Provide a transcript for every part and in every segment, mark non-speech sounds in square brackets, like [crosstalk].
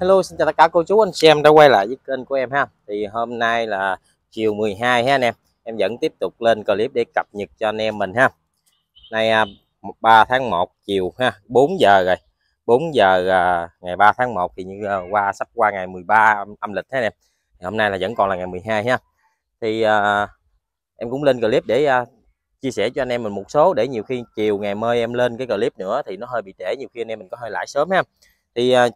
Hello xin chào tất cả cô chú anh chị em đã quay lại với kênh của em ha thì hôm nay là chiều 12 ha anh em em vẫn tiếp tục lên clip để cập nhật cho anh em mình ha nay 3 à, tháng 1 chiều ha 4 giờ rồi 4 giờ à, ngày 3 tháng 1 thì như à, qua sắp qua ngày 13 âm, âm lịch ha anh em hôm nay là vẫn còn là ngày 12 ha thì uh, em cũng lên clip để uh, chia sẻ cho anh em mình một số để nhiều khi chiều ngày mai em lên cái clip nữa thì nó hơi bị trễ nhiều khi anh em mình có hơi lãi sớm ha thì uh,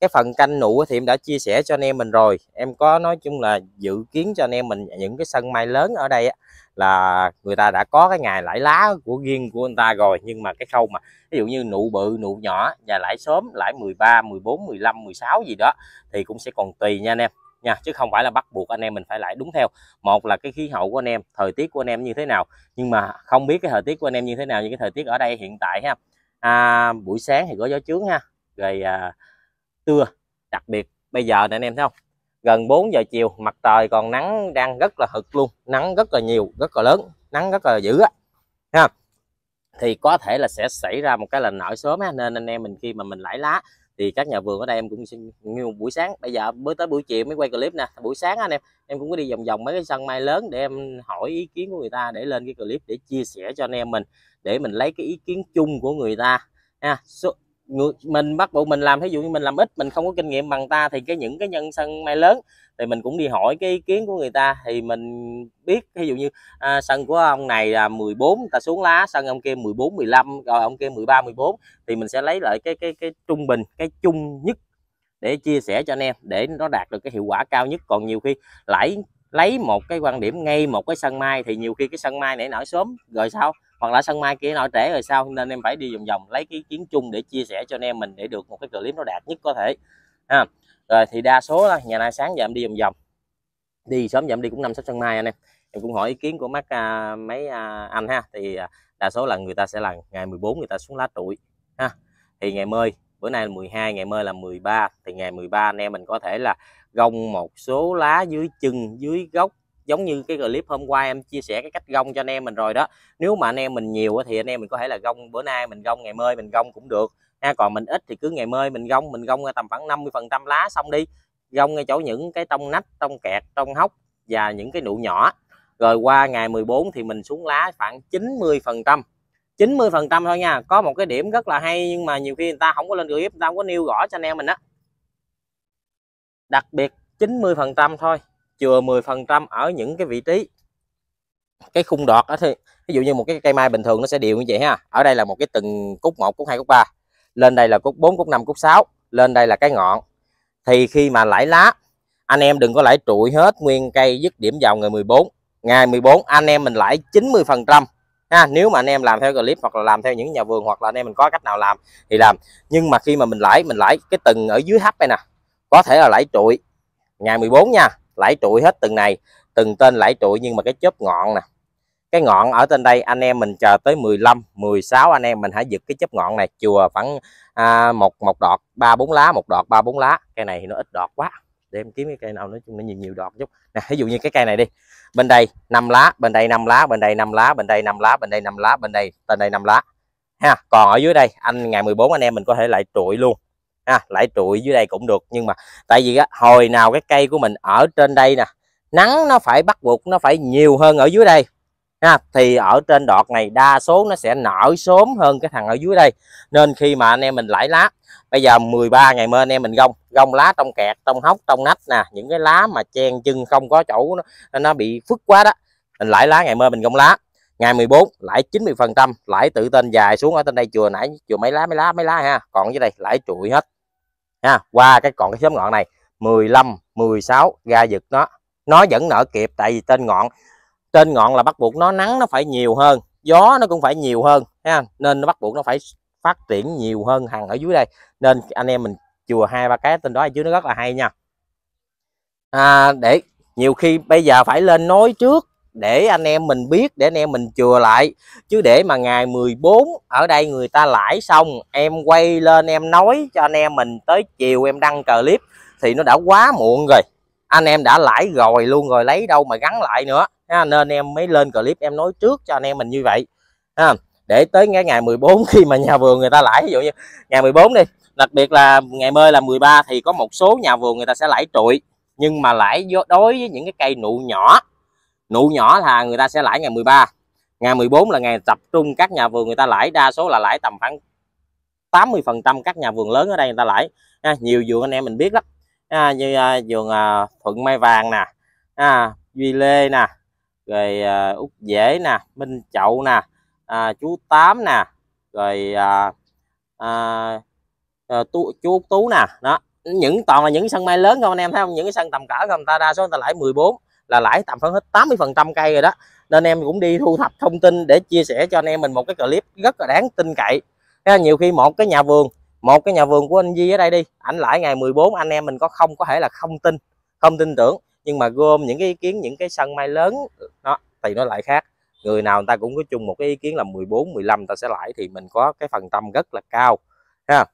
cái phần canh nụ thì em đã chia sẻ cho anh em mình rồi em có nói chung là dự kiến cho anh em mình những cái sân mai lớn ở đây á, là người ta đã có cái ngày lãi lá của riêng của người ta rồi nhưng mà cái khâu mà ví dụ như nụ bự nụ nhỏ và lãi sớm lãi 13 14 15 16 gì đó thì cũng sẽ còn tùy nha anh em nha chứ không phải là bắt buộc anh em mình phải lãi đúng theo một là cái khí hậu của anh em thời tiết của anh em như thế nào nhưng mà không biết cái thời tiết của anh em như thế nào như cái thời tiết ở đây hiện tại ha à, buổi sáng thì có gió chướng ha rồi à, tưa đặc biệt bây giờ nè anh em thấy không gần 4 giờ chiều mặt trời còn nắng đang rất là hực luôn nắng rất là nhiều rất là lớn nắng rất là dữ á ha thì có thể là sẽ xảy ra một cái là nở sớm ha. nên anh em mình khi mà mình lãi lá thì các nhà vườn ở đây em cũng xin như buổi sáng bây giờ mới tới buổi chiều mới quay clip nè buổi sáng anh em em cũng có đi vòng vòng mấy cái sân mai lớn để em hỏi ý kiến của người ta để lên cái clip để chia sẻ cho anh em mình để mình lấy cái ý kiến chung của người ta ha mình bắt buộc mình làm ví dụ như mình làm ít mình không có kinh nghiệm bằng ta thì cái những cái nhân sân mai lớn thì mình cũng đi hỏi cái ý kiến của người ta thì mình biết ví dụ như à, sân của ông này là 14 người ta xuống lá sân ông kia 14 15 rồi ông kia 13 14 thì mình sẽ lấy lại cái cái cái trung bình cái chung nhất để chia sẻ cho anh em để nó đạt được cái hiệu quả cao nhất còn nhiều khi lãi lấy một cái quan điểm ngay một cái sân mai thì nhiều khi cái sân mai nảy nở sớm rồi sao hoặc là sân mai kia nội trẻ rồi sao nên em phải đi vòng vòng lấy cái kiến chung để chia sẻ cho anh em mình để được một cái clip nó đạt nhất có thể ha rồi thì đa số là nhà nay sáng giờ em đi vòng vòng đi sớm giờ em đi cũng năm sắp sân mai anh em em cũng hỏi ý kiến của mắt à, mấy à, anh ha thì à, đa số là người ta sẽ là ngày 14 người ta xuống lá trụi ha thì ngày mơi bữa nay là 12 ngày mơi là 13 thì ngày 13 anh em mình có thể là gông một số lá dưới chân dưới gốc giống như cái clip hôm qua em chia sẻ cái cách gông cho anh em mình rồi đó nếu mà anh em mình nhiều thì anh em mình có thể là gông bữa nay mình gông ngày mơi mình gông cũng được ha còn mình ít thì cứ ngày mơi mình gông mình gông tầm khoảng 50 phần trăm lá xong đi gông ngay chỗ những cái tông nách tông kẹt trong hốc và những cái nụ nhỏ rồi qua ngày 14 thì mình xuống lá khoảng 90 phần trăm 90 phần trăm thôi nha có một cái điểm rất là hay nhưng mà nhiều khi người ta không có lên clip người ta không có nêu rõ cho anh em mình á đặc biệt 90 phần trăm thôi chừa 10% ở những cái vị trí cái khung đọt đó thì ví dụ như một cái cây mai bình thường nó sẽ đều như vậy ha ở đây là một cái từng cúc một cúc hai cúc ba lên đây là cúc 4 cúc 5 cúc 6 lên đây là cái ngọn thì khi mà lãi lá anh em đừng có lãi trụi hết nguyên cây dứt điểm vào ngày 14 ngày 14 anh em mình lãi 90 phần trăm ha nếu mà anh em làm theo clip hoặc là làm theo những nhà vườn hoặc là anh em mình có cách nào làm thì làm nhưng mà khi mà mình lãi mình lãi cái từng ở dưới hấp đây nè có thể là lãi trụi ngày 14 nha lãi trụi hết từng này từng tên lãi trụi nhưng mà cái chớp ngọn nè cái ngọn ở trên đây anh em mình chờ tới 15 16 anh em mình hãy giật cái chớp ngọn này chùa khoảng à, một một đọt ba bốn lá một đọt ba bốn lá cây này thì nó ít đọt quá để em kiếm cái cây nào nói chung nó nhiều nhiều đọt chút nè ví dụ như cái cây này đi bên đây năm lá bên đây năm lá bên đây năm lá bên đây năm lá bên đây năm lá bên đây tên đây năm lá ha còn ở dưới đây anh ngày 14 anh em mình có thể lại trụi luôn à, lại trụi dưới đây cũng được nhưng mà tại vì á, hồi nào cái cây của mình ở trên đây nè nắng nó phải bắt buộc nó phải nhiều hơn ở dưới đây ha thì ở trên đọt này đa số nó sẽ nở sớm hơn cái thằng ở dưới đây nên khi mà anh em mình lãi lá bây giờ 13 ngày mơ anh em mình gông gông lá trong kẹt trong hốc trong nách nè những cái lá mà chen chân không có chỗ nó, nó bị phức quá đó mình lãi lá ngày mơ mình gông lá ngày 14 lãi 90 phần trăm lãi tự tên dài xuống ở trên đây chùa nãy chùa mấy lá mấy lá mấy lá ha còn dưới đây lãi trụi hết nha qua cái còn cái xóm ngọn này 15 16 ra giật nó nó vẫn nở kịp tại vì trên ngọn trên ngọn là bắt buộc nó nắng nó phải nhiều hơn gió nó cũng phải nhiều hơn ha nên nó bắt buộc nó phải phát triển nhiều hơn hàng ở dưới đây nên anh em mình chùa hai ba cái tên đó ở dưới nó rất là hay nha à, để nhiều khi bây giờ phải lên nối trước để anh em mình biết để anh em mình chừa lại chứ để mà ngày 14 ở đây người ta lãi xong em quay lên em nói cho anh em mình tới chiều em đăng clip thì nó đã quá muộn rồi anh em đã lãi rồi luôn rồi lấy đâu mà gắn lại nữa nên em mới lên clip em nói trước cho anh em mình như vậy để tới cái ngày 14 [laughs] khi mà nhà vườn người ta lãi ví dụ như ngày 14 đi đặc biệt là ngày mơi là 13 thì có một số nhà vườn người ta sẽ lãi trụi nhưng mà lãi đối với những cái cây nụ nhỏ nụ nhỏ là người ta sẽ lãi ngày 13 ngày 14 là ngày tập trung các nhà vườn người ta lãi đa số là lãi tầm khoảng 80 phần trăm các nhà vườn lớn ở đây người ta lãi à, nhiều vườn anh em mình biết lắm à, như à, vườn à, Thuận Mai Vàng nè à, Duy Lê nè rồi à, Úc Dễ nè Minh Chậu nè à, chú Tám nè rồi à, à, à, tú, chú Út Tú nè đó những toàn là những sân mai lớn không anh em thấy không những cái sân tầm cỡ không ta đa số người ta lãi 14 là lãi tầm khoảng hết 80% cây rồi đó nên em cũng đi thu thập thông tin để chia sẻ cho anh em mình một cái clip rất là đáng tin cậy nhiều khi một cái nhà vườn một cái nhà vườn của anh Di ở đây đi ảnh lãi ngày 14 anh em mình có không có thể là không tin không tin tưởng nhưng mà gom những cái ý kiến những cái sân mai lớn đó thì nó lại khác người nào người ta cũng có chung một cái ý kiến là 14 15 ta sẽ lãi thì mình có cái phần tâm rất là cao ha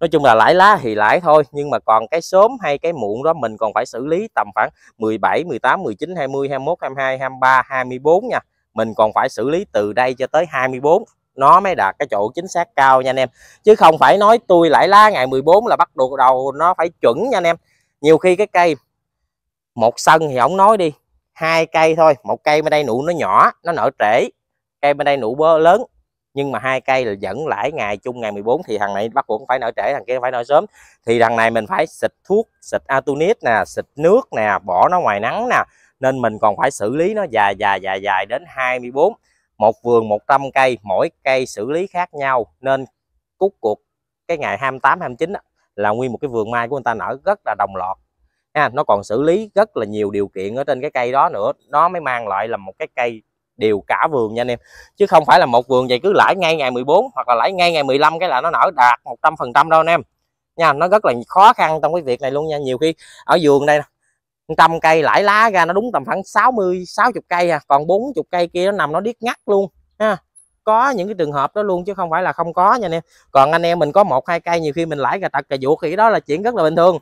nói chung là lãi lá thì lãi thôi nhưng mà còn cái sớm hay cái muộn đó mình còn phải xử lý tầm khoảng 17 18 19 20 21 22 23 24 nha mình còn phải xử lý từ đây cho tới 24 nó mới đạt cái chỗ chính xác cao nha anh em chứ không phải nói tôi lãi lá ngày 14 là bắt được đầu nó phải chuẩn nha anh em nhiều khi cái cây một sân thì không nói đi hai cây thôi một cây bên đây nụ nó nhỏ nó nở trễ cây bên đây nụ bơ lớn nhưng mà hai cây là dẫn lãi ngày chung ngày 14 thì thằng này bắt buộc phải nở trễ thằng kia phải nở sớm thì đằng này mình phải xịt thuốc xịt atunit nè xịt nước nè bỏ nó ngoài nắng nè nên mình còn phải xử lý nó dài dài dài dài đến 24 một vườn 100 cây mỗi cây xử lý khác nhau nên cút cuộc cái ngày 28 29 đó, là nguyên một cái vườn mai của người ta nở rất là đồng loạt ha nó còn xử lý rất là nhiều điều kiện ở trên cái cây đó nữa nó mới mang lại là một cái cây đều cả vườn nha anh em chứ không phải là một vườn vậy cứ lãi ngay ngày 14 hoặc là lãi ngay ngày 15 cái là nó nở đạt 100 phần trăm đâu anh em nha nó rất là khó khăn trong cái việc này luôn nha nhiều khi ở vườn đây trăm cây lãi lá ra nó đúng tầm khoảng 60 60 cây à còn 40 cây kia nó nằm nó điếc ngắt luôn ha có những cái trường hợp đó luôn chứ không phải là không có nha anh em còn anh em mình có một hai cây nhiều khi mình lãi cà tật cà vuột thì đó là chuyện rất là bình thường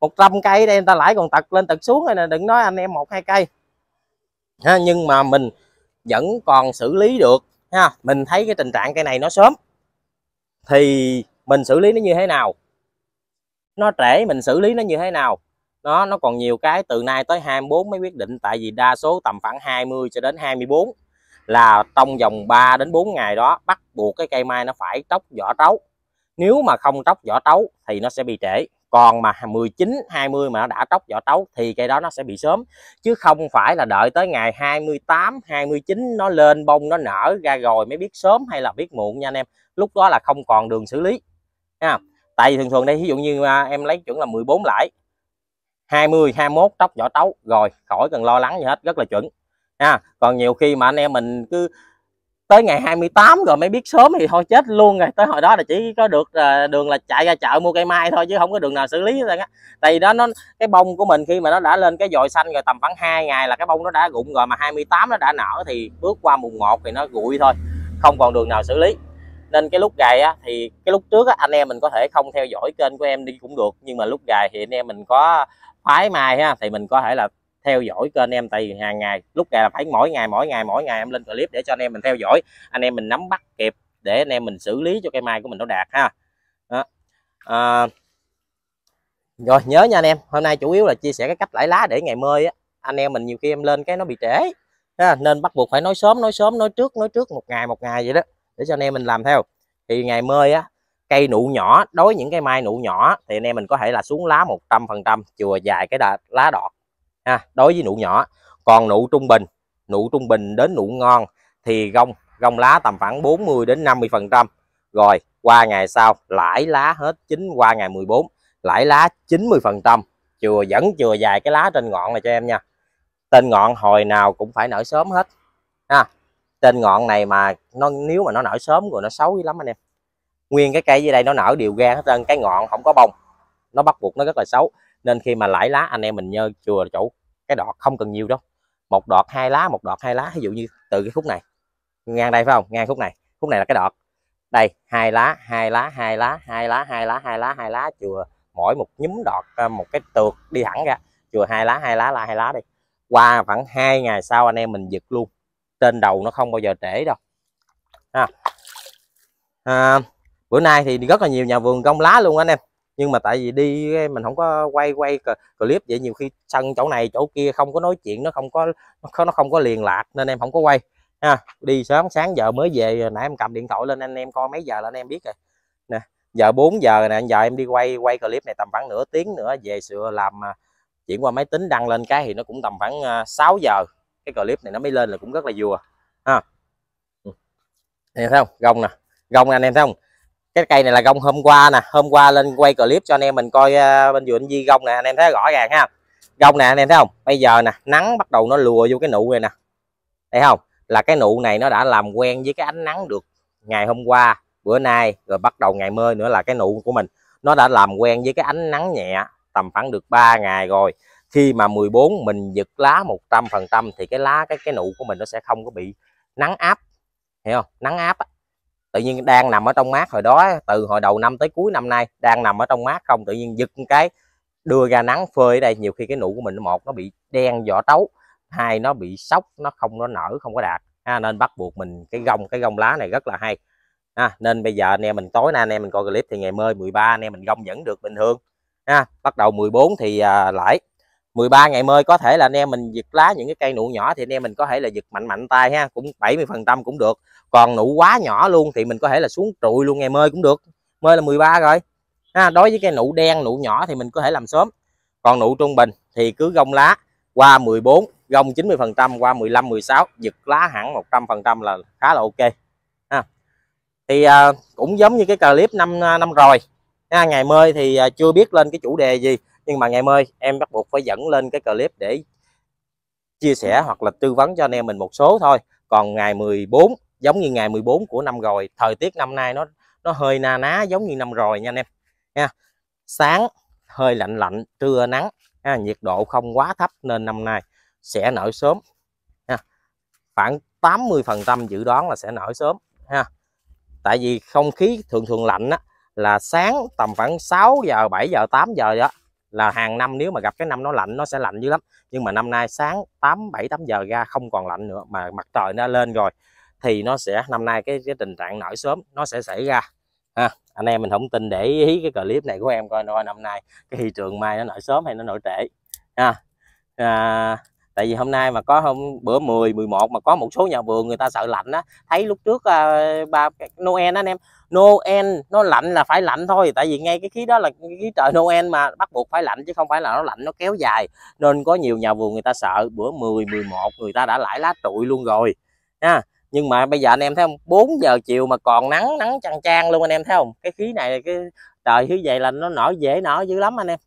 100 cây đây người ta lãi còn tật lên tật xuống rồi nè đừng nói anh em một hai cây ha, nhưng mà mình vẫn còn xử lý được ha mình thấy cái tình trạng cây này nó sớm thì mình xử lý nó như thế nào nó trễ mình xử lý nó như thế nào nó nó còn nhiều cái từ nay tới 24 mới quyết định tại vì đa số tầm khoảng 20 cho đến 24 là trong vòng 3 đến 4 ngày đó bắt buộc cái cây mai nó phải tóc vỏ trấu nếu mà không tóc vỏ trấu thì nó sẽ bị trễ còn mà 19 20 mà nó đã tróc vỏ tấu thì cây đó nó sẽ bị sớm chứ không phải là đợi tới ngày 28 29 nó lên bông nó nở ra rồi mới biết sớm hay là biết muộn nha anh em lúc đó là không còn đường xử lý nha tại vì thường thường đây ví dụ như à, em lấy chuẩn là 14 lãi 20 21 tróc vỏ tấu rồi khỏi cần lo lắng gì hết rất là chuẩn nha còn nhiều khi mà anh em mình cứ tới ngày 28 rồi mới biết sớm thì thôi chết luôn rồi tới hồi đó là chỉ có được đường là chạy ra chợ mua cây mai thôi chứ không có đường nào xử lý ra tại vì đó nó cái bông của mình khi mà nó đã lên cái dồi xanh rồi tầm khoảng 2 ngày là cái bông nó đã rụng rồi mà 28 nó đã nở thì bước qua mùng 1 thì nó rụi thôi không còn đường nào xử lý nên cái lúc gài á, thì cái lúc trước á, anh em mình có thể không theo dõi kênh của em đi cũng được nhưng mà lúc gài thì anh em mình có khoái mai ha thì mình có thể là theo dõi kênh em tại hàng ngày lúc này là phải mỗi ngày mỗi ngày mỗi ngày em lên clip để cho anh em mình theo dõi anh em mình nắm bắt kịp để anh em mình xử lý cho cây mai của mình nó đạt ha đó. À, rồi nhớ nha anh em hôm nay chủ yếu là chia sẻ cái cách lãi lá để ngày mơi á anh em mình nhiều khi em lên cái nó bị trễ ha, nên bắt buộc phải nói sớm nói sớm nói trước nói trước một ngày một ngày vậy đó để cho anh em mình làm theo thì ngày mơi á cây nụ nhỏ đối với những cái mai nụ nhỏ thì anh em mình có thể là xuống lá một trăm phần trăm chừa dài cái đà, lá đọt ha, đối với nụ nhỏ còn nụ trung bình nụ trung bình đến nụ ngon thì gông gông lá tầm khoảng 40 đến 50 phần trăm rồi qua ngày sau lãi lá hết chín qua ngày 14 lãi lá 90 phần trăm chừa vẫn chừa dài cái lá trên ngọn này cho em nha tên ngọn hồi nào cũng phải nở sớm hết ha tên ngọn này mà nó nếu mà nó nở sớm rồi nó xấu lắm anh em nguyên cái cây dưới đây nó nở đều gan hết trơn cái ngọn không có bông nó bắt buộc nó rất là xấu nên khi mà lãi lá anh em mình nhơ chùa chỗ cái đọt không cần nhiều đâu một đọt hai lá một đọt hai lá ví dụ như từ cái khúc này ngang đây phải không ngang khúc này khúc này là cái đọt đây hai lá hai lá hai lá hai lá hai lá hai lá hai lá chùa mỗi một nhúm đọt một cái tược đi thẳng ra chùa hai lá hai lá là hai lá đi qua khoảng hai ngày sau anh em mình giật luôn trên đầu nó không bao giờ trễ đâu ha à, bữa nay thì rất là nhiều nhà vườn gông lá luôn anh em nhưng mà tại vì đi mình không có quay quay clip vậy nhiều khi sân chỗ này chỗ kia không có nói chuyện nó không có nó không có liền lạc nên em không có quay ha đi sớm sáng giờ mới về nãy em cầm điện thoại lên anh em coi mấy giờ là anh em biết rồi nè giờ 4 giờ nè giờ em đi quay quay clip này tầm khoảng nửa tiếng nữa về sửa làm à, chuyển qua máy tính đăng lên cái thì nó cũng tầm khoảng 6 à, giờ cái clip này nó mới lên là cũng rất là vừa ha ừ. em thấy không gông nè gông anh em thấy không cái cây này là gông hôm qua nè hôm qua lên quay clip cho anh em mình coi à, bên vừa anh di gông nè anh em thấy rõ ràng ha gông nè anh em thấy không bây giờ nè nắng bắt đầu nó lùa vô cái nụ này nè thấy không là cái nụ này nó đã làm quen với cái ánh nắng được ngày hôm qua bữa nay rồi bắt đầu ngày mưa nữa là cái nụ của mình nó đã làm quen với cái ánh nắng nhẹ tầm khoảng được 3 ngày rồi khi mà 14 mình giật lá 100 phần trăm thì cái lá cái cái nụ của mình nó sẽ không có bị nắng áp hiểu không nắng áp tự nhiên đang nằm ở trong mát hồi đó từ hồi đầu năm tới cuối năm nay đang nằm ở trong mát không tự nhiên giật cái đưa ra nắng phơi ở đây nhiều khi cái nụ của mình một nó bị đen vỏ trấu hai nó bị sốc nó không nó nở không có đạt à, nên bắt buộc mình cái gông cái gông lá này rất là hay à, nên bây giờ anh em mình tối nay anh em mình coi clip thì ngày mơi 13 anh em mình gông vẫn được bình thường à, bắt đầu 14 thì à, lãi 13 ngày mơi có thể là anh em mình giật lá những cái cây nụ nhỏ thì anh em mình có thể là giật mạnh mạnh tay ha cũng 70 phần trăm cũng được còn nụ quá nhỏ luôn thì mình có thể là xuống trụi luôn ngày mơi cũng được mơi là 13 rồi ha, đối với cây nụ đen nụ nhỏ thì mình có thể làm sớm còn nụ trung bình thì cứ gông lá qua 14 gông 90 phần trăm qua 15 16 giật lá hẳn 100 phần trăm là khá là ok ha. thì à, cũng giống như cái clip năm à, năm rồi ha, ngày mơi thì à, chưa biết lên cái chủ đề gì nhưng mà ngày mai em bắt buộc phải dẫn lên cái clip để chia sẻ hoặc là tư vấn cho anh em mình một số thôi còn ngày 14 giống như ngày 14 của năm rồi thời tiết năm nay nó nó hơi na ná giống như năm rồi nha anh em nha sáng hơi lạnh lạnh trưa nắng ha, nhiệt độ không quá thấp nên năm nay sẽ nở sớm ha. khoảng 80 phần trăm dự đoán là sẽ nở sớm ha tại vì không khí thường thường lạnh á, là sáng tầm khoảng 6 giờ 7 giờ 8 giờ đó là hàng năm nếu mà gặp cái năm nó lạnh nó sẽ lạnh dữ lắm nhưng mà năm nay sáng 8 7 8 giờ ra không còn lạnh nữa mà mặt trời nó lên rồi thì nó sẽ năm nay cái cái tình trạng nở sớm nó sẽ xảy ra ha anh em mình không tin để ý cái clip này của em coi coi năm nay cái thị trường mai nó nở sớm hay nó nở trễ ha à, tại vì hôm nay mà có hôm bữa 10 11 mà có một số nhà vườn người ta sợ lạnh á thấy lúc trước à, ba uh, Noel anh em Noel nó lạnh là phải lạnh thôi tại vì ngay cái khí đó là cái trời Noel mà bắt buộc phải lạnh chứ không phải là nó lạnh nó kéo dài nên có nhiều nhà vườn người ta sợ bữa 10 11 người ta đã lãi lá trụi luôn rồi nha nhưng mà bây giờ anh em thấy không 4 giờ chiều mà còn nắng nắng chang chang luôn anh em thấy không cái khí này cái trời như vậy là nó nở dễ nở dữ lắm anh em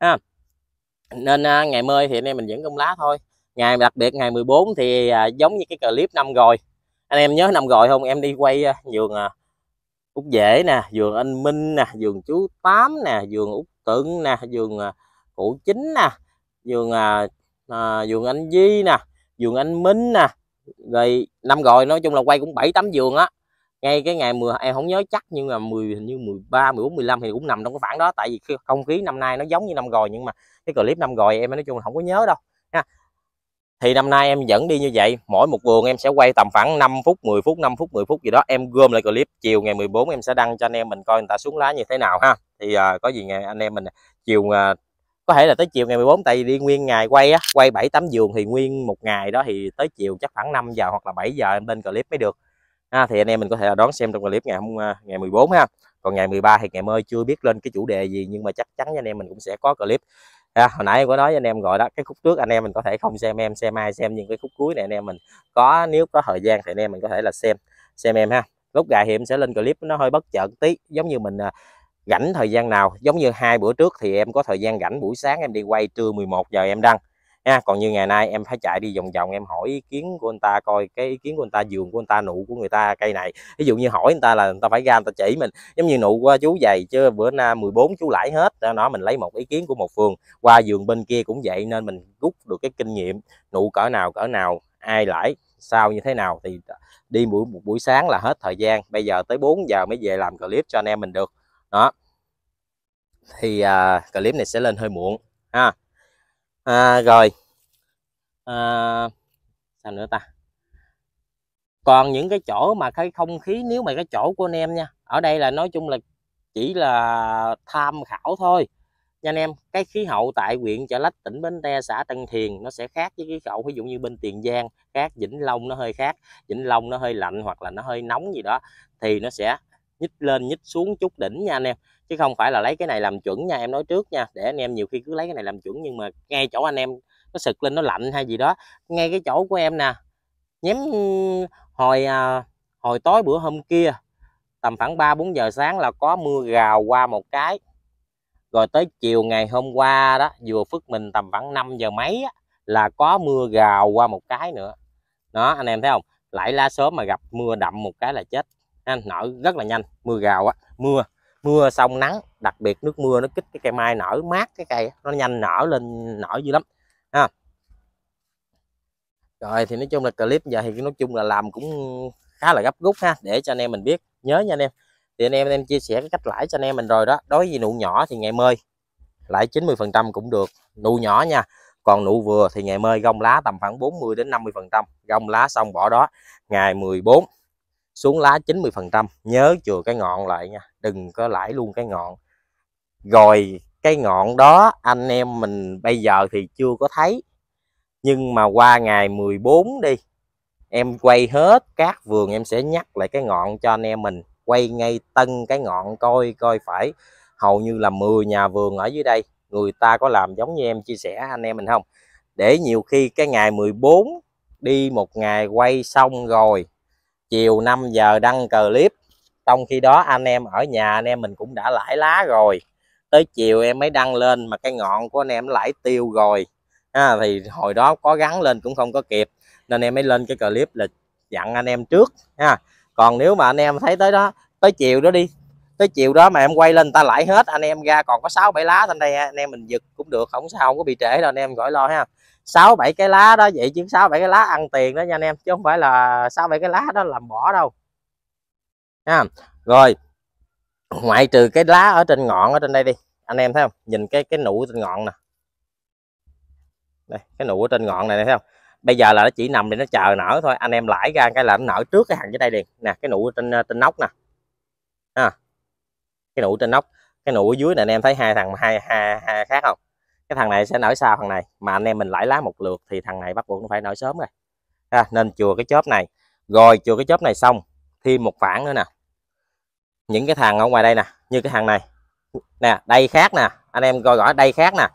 ha nên à, ngày mơi thì anh em mình vẫn công lá thôi ngày đặc biệt ngày 14 thì à, giống như cái clip năm rồi anh em nhớ năm rồi không em đi quay à, vườn à, út dễ nè vườn anh minh nè vườn chú tám nè vườn út tận nè vườn à, cụ chính nè vườn à, à, vườn anh di nè vườn anh minh nè rồi năm rồi nói chung là quay cũng bảy tám vườn á ngay cái ngày mười em không nhớ chắc nhưng mà mười hình như bốn, mười lăm thì cũng nằm trong cái khoảng đó tại vì không khí năm nay nó giống như năm rồi nhưng mà cái clip năm rồi em nói chung là không có nhớ đâu thì năm nay em vẫn đi như vậy mỗi một vườn em sẽ quay tầm khoảng 5 phút 10 phút 5 phút 10 phút gì đó em gom lại clip chiều ngày 14 em sẽ đăng cho anh em mình coi người ta xuống lá như thế nào ha thì à, có gì ngày anh em mình à, chiều à, có thể là tới chiều ngày 14 tại vì đi nguyên ngày quay á quay 7 8 giường thì nguyên một ngày đó thì tới chiều chắc khoảng 5 giờ hoặc là 7 giờ em lên clip mới được ha, thì anh em mình có thể là đón xem trong clip ngày hôm à, ngày 14 ha còn ngày 13 thì ngày mai chưa biết lên cái chủ đề gì nhưng mà chắc chắn anh em mình cũng sẽ có clip à, hồi nãy em có nói với anh em gọi đó cái khúc trước anh em mình có thể không xem em xem ai xem nhưng cái khúc cuối này anh em mình có nếu có thời gian thì anh em mình có thể là xem xem em ha lúc gà thì em sẽ lên clip nó hơi bất chợt tí giống như mình à, rảnh thời gian nào giống như hai bữa trước thì em có thời gian rảnh buổi sáng em đi quay trưa 11 giờ em đăng ha còn như ngày nay em phải chạy đi vòng vòng em hỏi ý kiến của anh ta coi cái ý kiến của anh ta giường của anh ta nụ của người ta cây này ví dụ như hỏi người ta là người ta phải ra người ta chỉ mình giống như nụ của chú dày chứ bữa na 14 chú lãi hết đó nó mình lấy một ý kiến của một phường qua giường bên kia cũng vậy nên mình rút được cái kinh nghiệm nụ cỡ nào cỡ nào ai lãi sao như thế nào thì đi buổi một buổi sáng là hết thời gian bây giờ tới 4 giờ mới về làm clip cho anh em mình được đó thì uh, clip này sẽ lên hơi muộn ha à, rồi à, sao nữa ta còn những cái chỗ mà cái không khí nếu mà cái chỗ của anh em nha ở đây là nói chung là chỉ là tham khảo thôi nha anh em cái khí hậu tại huyện chợ lách tỉnh bến tre xã tân thiền nó sẽ khác với khí hậu ví dụ như bên tiền giang khác vĩnh long nó hơi khác vĩnh long nó hơi lạnh hoặc là nó hơi nóng gì đó thì nó sẽ nhích lên nhích xuống chút đỉnh nha anh em chứ không phải là lấy cái này làm chuẩn nha em nói trước nha để anh em nhiều khi cứ lấy cái này làm chuẩn nhưng mà ngay chỗ anh em nó sực lên nó lạnh hay gì đó ngay cái chỗ của em nè nhém hồi à, hồi tối bữa hôm kia tầm khoảng 3 4 giờ sáng là có mưa gào qua một cái rồi tới chiều ngày hôm qua đó vừa phức mình tầm khoảng 5 giờ mấy á, là có mưa gào qua một cái nữa đó anh em thấy không lại la sớm mà gặp mưa đậm một cái là chết nở rất là nhanh mưa gào á mưa mưa xong nắng đặc biệt nước mưa nó kích cái cây mai nở mát cái cây nó nhanh nở lên nở dữ lắm ha rồi thì nói chung là clip giờ thì nói chung là làm cũng khá là gấp rút ha để cho anh em mình biết nhớ nha anh em thì anh em em chia sẻ cái cách lãi cho anh em mình rồi đó đối với nụ nhỏ thì ngày mơi lãi 90 phần trăm cũng được nụ nhỏ nha còn nụ vừa thì ngày mơi gông lá tầm khoảng 40 đến 50 phần trăm gông lá xong bỏ đó ngày 14 xuống lá 90% nhớ chừa cái ngọn lại nha đừng có lãi luôn cái ngọn rồi cái ngọn đó anh em mình bây giờ thì chưa có thấy nhưng mà qua ngày 14 đi em quay hết các vườn em sẽ nhắc lại cái ngọn cho anh em mình quay ngay tân cái ngọn coi coi phải hầu như là 10 nhà vườn ở dưới đây người ta có làm giống như em chia sẻ anh em mình không để nhiều khi cái ngày 14 đi một ngày quay xong rồi chiều 5 giờ đăng clip trong khi đó anh em ở nhà anh em mình cũng đã lãi lá rồi tới chiều em mới đăng lên mà cái ngọn của anh em lãi tiêu rồi à, thì hồi đó có gắn lên cũng không có kịp nên em mới lên cái clip là dặn anh em trước ha còn nếu mà anh em thấy tới đó tới chiều đó đi tới chiều đó mà em quay lên ta lãi hết anh em ra còn có sáu bảy lá trên đây anh em mình giật cũng được không sao không có bị trễ đâu anh em gọi lo ha sáu bảy cái lá đó vậy chứ sáu bảy cái lá ăn tiền đó nha anh em chứ không phải là sáu bảy cái lá đó làm bỏ đâu nha rồi ngoại trừ cái lá ở trên ngọn ở trên đây đi anh em thấy không nhìn cái cái nụ trên ngọn nè đây cái nụ ở trên ngọn này, thấy không bây giờ là nó chỉ nằm để nó chờ nở thôi anh em lãi ra cái là nó nở trước cái hàng dưới đây liền nè cái nụ trên ờ, trên nóc nè à, cái nụ trên nóc cái nụ ở dưới này anh em thấy hai thằng hai hai, hai khác không cái thằng này sẽ nở sau thằng này mà anh em mình lãi lá một lượt thì thằng này bắt buộc nó phải nở sớm rồi ha, nên chừa cái chớp này rồi chừa cái chớp này xong thêm một phản nữa nè những cái thằng ở ngoài đây nè như cái thằng này nè đây khác nè anh em coi rõ đây khác nè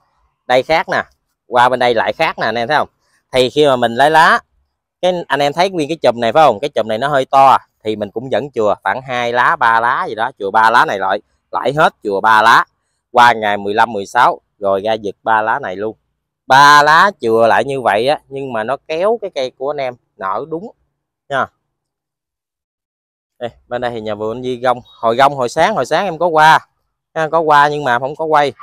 đây khác nè qua bên đây lại khác nè anh em thấy không thì khi mà mình lấy lá cái anh em thấy nguyên cái chùm này phải không cái chùm này nó hơi to thì mình cũng vẫn chừa khoảng hai lá ba lá gì đó chừa ba lá này lại lãi hết chừa ba lá qua ngày 15 16 rồi ra giật ba lá này luôn ba lá chừa lại như vậy á nhưng mà nó kéo cái cây của anh em nở đúng nha đây, bên đây thì nhà vườn di gông hồi gông hồi sáng hồi sáng em có qua ha, có qua nhưng mà không có quay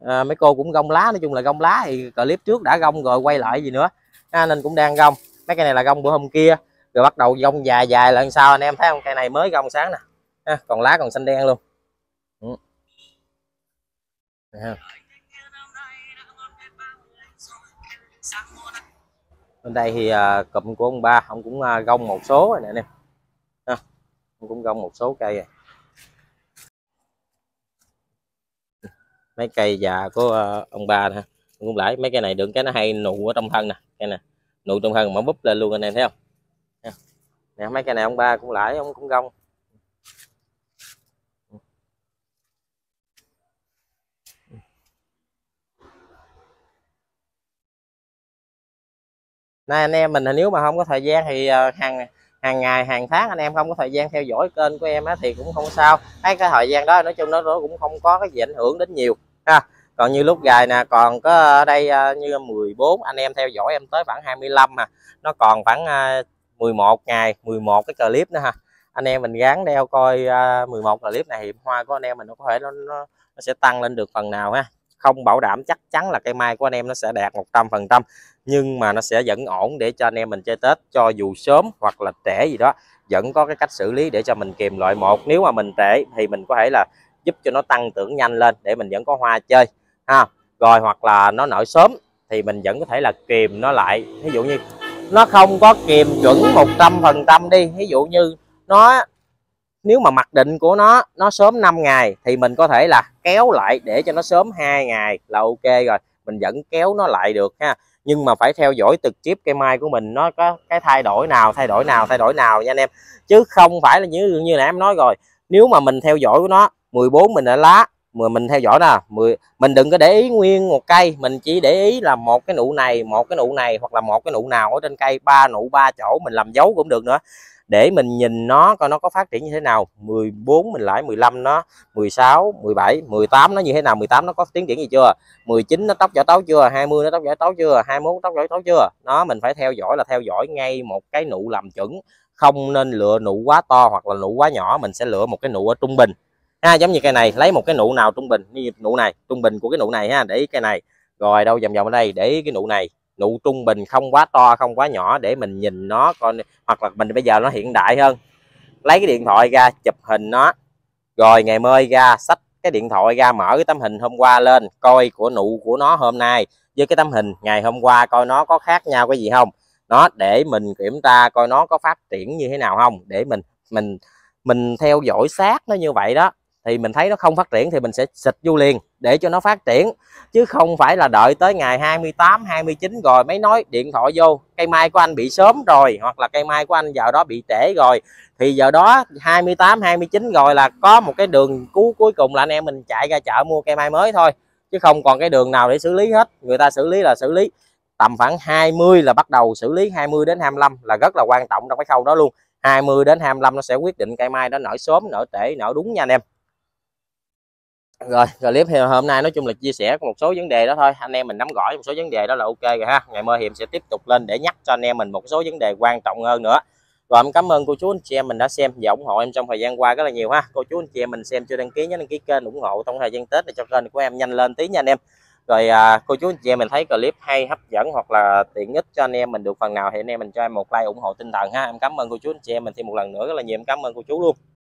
à, mấy cô cũng gông lá nói chung là gông lá thì clip trước đã gông rồi quay lại gì nữa ha, nên cũng đang gông mấy cây này là gông bữa hôm kia rồi bắt đầu gông dài dài lần sau anh em thấy không cây này mới gông sáng nè ha, còn lá còn xanh đen luôn ừ. bên đây thì à, cụm của ông ba ông cũng à, gông một số này nè anh em ông cũng gông một số cây rồi mấy cây già của à, ông ba nè ông cũng lãi mấy cây này được cái nó hay nụ ở trong thân nè cây nè nụ trong thân mà búp lên luôn anh em thấy không nè mấy cây này ông ba cũng lãi ông cũng gông nay anh em mình nếu mà không có thời gian thì ờ, hàng hàng ngày hàng tháng anh em không có thời gian theo dõi kênh của em á, thì cũng không sao thấy cái thời gian đó nói chung nó, cũng không có cái gì ảnh hưởng đến nhiều ha còn như lúc gài nè còn có ở đây ờ, như 14 anh em theo dõi em tới khoảng 25 mà nó còn khoảng 11 ờ, ngày 11 cái clip nữa ha anh em mình gắn đeo coi 11 clip này thì hoa của anh em mình nó có thể nó, nó, nó sẽ tăng lên được phần nào ha không bảo đảm chắc chắn là cây mai của anh em nó sẽ đạt 100% nhưng mà nó sẽ vẫn ổn để cho anh em mình chơi Tết cho dù sớm hoặc là trễ gì đó vẫn có cái cách xử lý để cho mình kìm loại một nếu mà mình trễ thì mình có thể là giúp cho nó tăng trưởng nhanh lên để mình vẫn có hoa chơi ha rồi hoặc là nó nở sớm thì mình vẫn có thể là kìm nó lại ví dụ như nó không có kìm chuẩn 100% đi ví dụ như nó nếu mà mặc định của nó nó sớm 5 ngày thì mình có thể là kéo lại để cho nó sớm hai ngày là ok rồi mình vẫn kéo nó lại được ha nhưng mà phải theo dõi trực tiếp cây mai của mình nó có cái thay đổi nào thay đổi nào thay đổi nào nha anh em chứ không phải là như như là em nói rồi nếu mà mình theo dõi của nó 14 mình đã lá mà mình theo dõi nè 10 mình đừng có để ý nguyên một cây mình chỉ để ý là một cái nụ này một cái nụ này hoặc là một cái nụ nào ở trên cây ba nụ ba chỗ mình làm dấu cũng được nữa để mình nhìn nó coi nó có phát triển như thế nào 14 mình lãi 15 nó 16 17 18 nó như thế nào 18 nó có tiến triển gì chưa 19 nó tóc vỏ tấu chưa 20 nó tóc vỏ tấu chưa 21 tóc vỏ tấu chưa nó mình phải theo dõi là theo dõi ngay một cái nụ làm chuẩn không nên lựa nụ quá to hoặc là nụ quá nhỏ mình sẽ lựa một cái nụ ở trung bình ha à, giống như cây này lấy một cái nụ nào trung bình như nụ này trung bình của cái nụ này ha để cái này rồi đâu vòng vòng ở đây để cái nụ này nụ trung bình không quá to không quá nhỏ để mình nhìn nó coi hoặc là mình bây giờ nó hiện đại hơn lấy cái điện thoại ra chụp hình nó rồi ngày mai ra sách cái điện thoại ra mở cái tấm hình hôm qua lên coi của nụ của nó hôm nay với cái tấm hình ngày hôm qua coi nó có khác nhau cái gì không nó để mình kiểm tra coi nó có phát triển như thế nào không để mình mình mình theo dõi sát nó như vậy đó thì mình thấy nó không phát triển thì mình sẽ xịt vô liền để cho nó phát triển chứ không phải là đợi tới ngày 28 29 rồi mới nói điện thoại vô cây mai của anh bị sớm rồi hoặc là cây mai của anh vào đó bị trễ rồi thì giờ đó 28 29 rồi là có một cái đường cứu cuối cùng là anh em mình chạy ra chợ mua cây mai mới thôi chứ không còn cái đường nào để xử lý hết người ta xử lý là xử lý tầm khoảng 20 là bắt đầu xử lý 20 đến 25 là rất là quan trọng trong cái khâu đó luôn 20 đến 25 nó sẽ quyết định cây mai đó nở sớm nở trễ nở đúng nha anh em rồi clip hôm nay nói chung là chia sẻ một số vấn đề đó thôi anh em mình nắm gỏi một số vấn đề đó là ok rồi ha ngày mai hiểm sẽ tiếp tục lên để nhắc cho anh em mình một số vấn đề quan trọng hơn nữa rồi em cảm ơn cô chú anh chị em mình đã xem và ủng hộ em trong thời gian qua rất là nhiều ha cô chú anh chị em mình xem chưa đăng ký nhớ đăng ký kênh ủng hộ trong thời gian tết để cho kênh của em nhanh lên tí nha anh em rồi à, cô chú anh chị em mình thấy clip hay hấp dẫn hoặc là tiện ích cho anh em mình được phần nào thì anh em mình cho em một like ủng hộ tinh thần ha em cảm ơn cô chú anh chị em mình thêm một lần nữa rất là nhiều em cảm ơn cô chú luôn